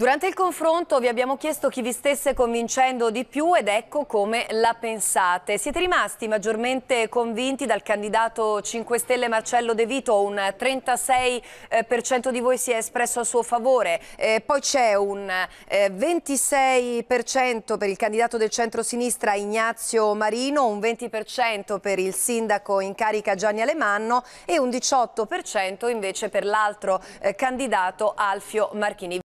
Durante il confronto vi abbiamo chiesto chi vi stesse convincendo di più ed ecco come la pensate. Siete rimasti maggiormente convinti dal candidato 5 Stelle Marcello De Vito, un 36% eh, di voi si è espresso a suo favore, eh, poi c'è un 26% eh, per il candidato del centro-sinistra Ignazio Marino, un 20% per il sindaco in carica Gianni Alemanno e un 18% invece per l'altro eh, candidato Alfio Marchini.